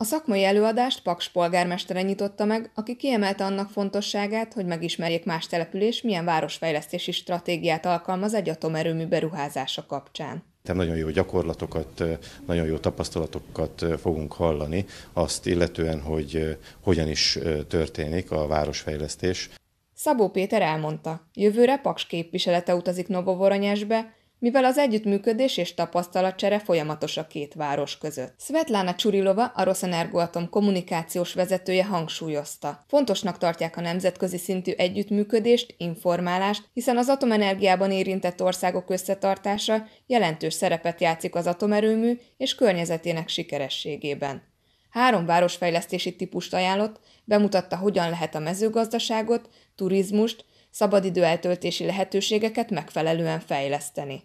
A szakmai előadást Paks polgármestere nyitotta meg, aki kiemelte annak fontosságát, hogy megismerjék más település milyen városfejlesztési stratégiát alkalmaz egy atomerőmű beruházása kapcsán. Tehát nagyon jó gyakorlatokat, nagyon jó tapasztalatokat fogunk hallani, azt illetően, hogy hogyan is történik a városfejlesztés. Szabó Péter elmondta, jövőre Paks képviselete utazik Novovoronyesbe, mivel az együttműködés és tapasztalatcsere folyamatos a két város között. Svetlana Csurilova, a Rosenergoatom kommunikációs vezetője hangsúlyozta. Fontosnak tartják a nemzetközi szintű együttműködést, informálást, hiszen az atomenergiában érintett országok összetartása jelentős szerepet játszik az atomerőmű és környezetének sikerességében. Három városfejlesztési típust ajánlott, bemutatta, hogyan lehet a mezőgazdaságot, turizmust, szabadidő eltöltési lehetőségeket megfelelően fejleszteni.